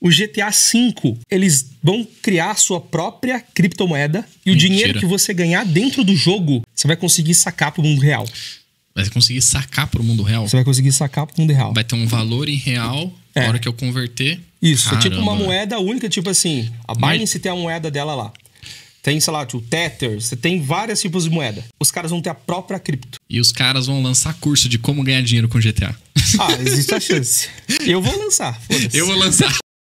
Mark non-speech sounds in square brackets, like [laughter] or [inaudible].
o GTA V, eles vão criar a sua própria criptomoeda e Mentira. o dinheiro que você ganhar dentro do jogo, você vai conseguir sacar pro mundo real. Vai conseguir sacar pro mundo real? Você vai conseguir sacar pro mundo real. Vai ter um valor em real, é. na hora que eu converter. Isso, Caramba. é tipo uma moeda única, tipo assim, a Binance Mas... tem a moeda dela lá. Tem, sei lá, o tipo, Tether, você tem vários tipos de moeda. Os caras vão ter a própria cripto. E os caras vão lançar curso de como ganhar dinheiro com GTA. Ah, existe a chance. [laughs] Eu vou lançar. Eu vou lançar.